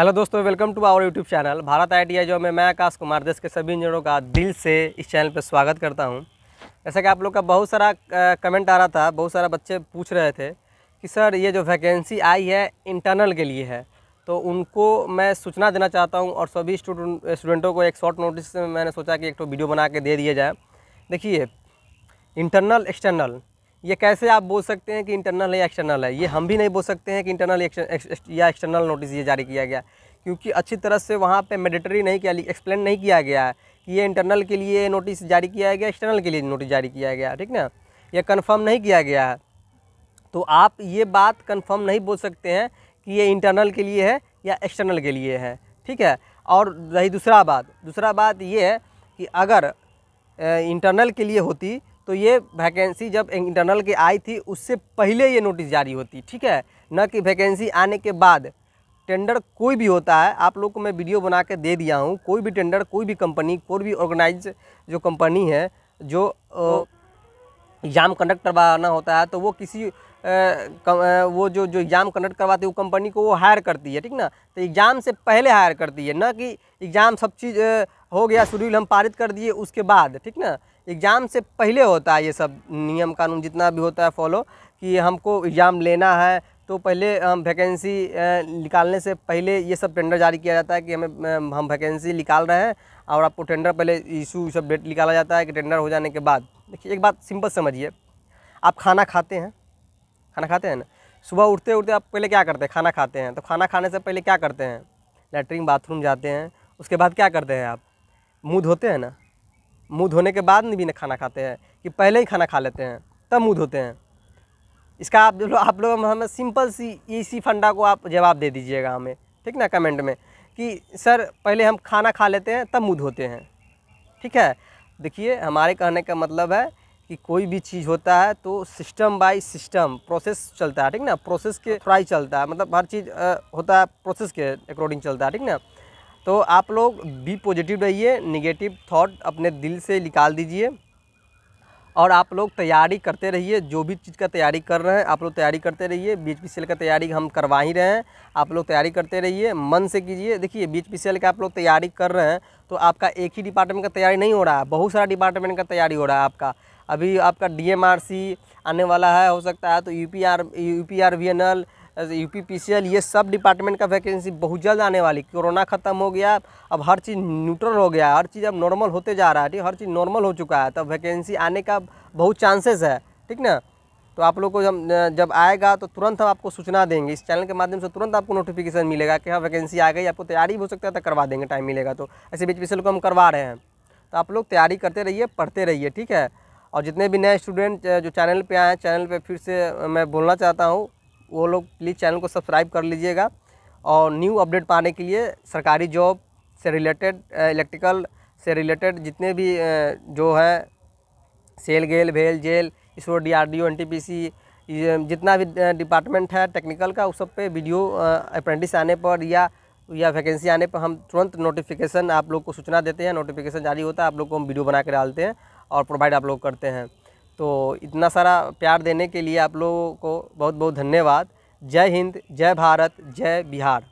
hello दोस्तों welcome to our YouTube channel Bharat I T जो मैं आकाश कुमार देश के सभी इंजीनियरों का दिल से इस चैनल पर स्वागत करता हूं जैसा कि आप लोग का बहुत सारा कमेंट आ रहा था बहुत सारा बच्चे पूछ रहे थे कि सर ये जो वैकेंसी आई है इंटरनल के लिए है तो उनको मैं सूचना देना चाहता हूँ और सभी स्टूडेंटों को एक शॉर्ट नोटिस में मैंने सोचा कि एक तो वीडियो बना के दे दिया जाए देखिए इंटरनल एक्सटर्नल ये कैसे आप बोल सकते हैं कि इंटरनल है या एक्सटर्नल है ये हम भी नहीं बोल सकते हैं कि इंटरनल या एक्सटर्नल नोटिस ये जारी किया गया क्योंकि अच्छी तरह से वहाँ पे मेडिटरी नहीं किया एक्सप्लेन नहीं किया गया है कि ये इंटरनल के लिए नोटिस जारी किया गया एक्सटर्नल के लिए नोटिस जारी किया गया ठीक ना यह कन्फर्म नहीं किया गया है तो आप ये बात कन्फर्म नहीं बोल सकते हैं कि ये इंटरनल के लिए है या एक्सटर्नल के लिए है ठीक है और रही दूसरा बात दूसरा बात ये है कि अगर इंटरनल के लिए होती तो ये वैकेंसी जब इंटरनल की आई थी उससे पहले ये नोटिस जारी होती ठीक है न कि वैकेंसी आने के बाद टेंडर कोई भी होता है आप लोग को मैं वीडियो बना के दे दिया हूँ कोई भी टेंडर कोई भी कंपनी कोई भी ऑर्गेनाइज जो कंपनी है जो एग्ज़ाम तो कंडक्ट करवाना होता है तो वो किसी आ, वो जो जो एग्ज़ाम कंडक्ट करवाती है वो कंपनी को वो हायर करती है ठीक ना तो एग्ज़ाम से पहले हायर करती है ना कि एग्ज़ाम सब चीज़ हो गया शेड्यूल हम पारित कर दिए उसके बाद ठीक ना एग्ज़ाम से पहले होता है ये सब नियम कानून जितना भी होता है फॉलो कि हमको एग्ज़ाम लेना है तो पहले हम वैकेंसी निकालने से पहले ये सब टेंडर जारी किया जाता है कि हमें हम वैकेंसी निकाल रहे हैं और आपको टेंडर पहले इशू सब डेट निकाला जाता है कि टेंडर हो जाने के बाद देखिए एक बात सिंपल समझिए आप खाना खाते हैं खाना खाते हैं ना सुबह उठते उठते आप पहले क्या करते हैं खाना खाते हैं तो खाना खाने से पहले क्या करते हैं लेटरिन बाथरूम जाते हैं उसके बाद क्या करते हैं आप मुँह धोते हैं ना मुँह धोने के बाद भी ना खाना खाते हैं कि पहले ही खाना खा लेते हैं तब मुँह धोते हैं इसका आप लोग आप लोग हमें सिंपल सी इसी फंडा को आप जवाब दे दीजिएगा हमें ठीक ना कमेंट में कि सर पहले हम खाना खा लेते हैं तब मुँह धोते हैं ठीक है देखिए हमारे कहने का मतलब है कि कोई भी चीज़ होता है तो सिस्टम बाय सिस्टम प्रोसेस चलता है ठीक ना प्रोसेस के थ्राई चलता है मतलब हर चीज़ होता है प्रोसेस के अकॉर्डिंग चलता है ठीक ना तो आप लोग बी पॉजिटिव रहिए निगेटिव थाट अपने दिल से निकाल दीजिए और आप लोग तैयारी करते रहिए जो भी चीज़ का तैयारी कर रहे हैं आप लोग तैयारी करते रहिए बीच पी का तैयारी हम करवा ही रहे हैं आप लोग तैयारी करते रहिए मन से कीजिए देखिए बीच पी सेल का आप लोग तैयारी कर रहे हैं तो आपका एक ही डिपार्टमेंट का तैयारी नहीं हो रहा है बहुत सारा डिपार्टमेंट का तैयारी हो रहा है आपका अभी आपका डी आने वाला है हो सकता है तो U P R U P R V N L U P ये सब डिपार्टमेंट का वैकेंसी बहुत जल्द आने वाली कोरोना ख़त्म हो गया अब हर चीज़ न्यूट्रल हो गया हर चीज़ अब नॉर्मल होते जा रहा है ठीक हर चीज़ नॉर्मल हो चुका है तो वैकेंसी आने का बहुत चांसेस है ठीक ना तो आप लोग को जब जब आएगा तो तुरंत हम आपको सूचना देंगे इस चैनल के माध्यम से तुरंत आपको नोटिफिकेशन मिलेगा कि हाँ वैकेंसी आ गई आपको तैयारी हो सकता है तो करवा देंगे टाइम मिलेगा तो ऐसे बीच बीच लोग हम करवा रहे हैं तो आप लोग तैयारी करते रहिए पढ़ते रहिए ठीक है और जितने भी नए स्टूडेंट जो चैनल पे आए हैं चैनल पे फिर से मैं बोलना चाहता हूँ वो लोग प्लीज़ चैनल को सब्सक्राइब कर लीजिएगा और न्यू अपडेट पाने के लिए सरकारी जॉब से रिलेटेड इलेक्ट्रिकल से रिलेटेड जितने भी जो है सेल गेल भेल जेल ISRO D R D O N T P C जितना भी डिपार्टमेंट है टेक्निकल का उस सब पे वीडियो अप्रेंटिस आने पर या या वैकेंसी आने पर हम तुरंत नोटिफिकेशन आप लोग को सूचना देते हैं नोटिफिकेशन जारी होता है आप लोग को हम वीडियो बना के डालते हैं और प्रोवाइड आप लोग करते हैं तो इतना सारा प्यार देने के लिए आप लोगों को बहुत बहुत धन्यवाद जय हिंद जय भारत जय बिहार